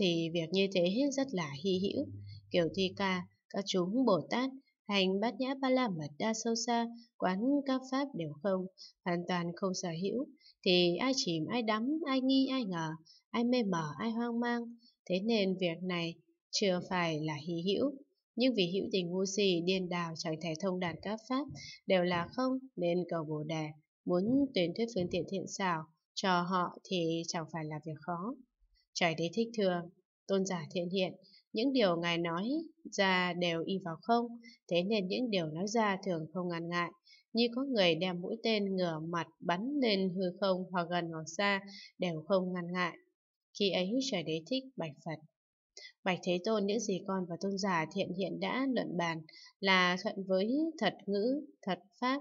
thì việc như thế rất là hy hữu. Kiểu thi ca, các chúng Bồ Tát, hành bát nhã ba la mật đa sâu xa, quán các pháp đều không, hoàn toàn không sở hữu, thì ai chìm, ai đắm, ai nghi, ai ngờ, ai mê mờ, ai hoang mang. Thế nên việc này chưa phải là hy hữu, nhưng vì hữu tình ngu si điên đảo chẳng thể thông đạt các pháp đều là không nên cầu bồ đề muốn tuyển thuyết phương tiện thiện xảo cho họ thì chẳng phải là việc khó trải đế thích thừa, tôn giả thiện hiện, những điều ngài nói ra đều y vào không, thế nên những điều nói ra thường không ngăn ngại. Như có người đem mũi tên ngửa mặt bắn lên hư không hoặc gần hoặc xa đều không ngăn ngại. Khi ấy trải đế thích bạch Phật. Bạch Thế Tôn những gì con và tôn giả thiện hiện đã luận bàn là thuận với thật ngữ, thật pháp,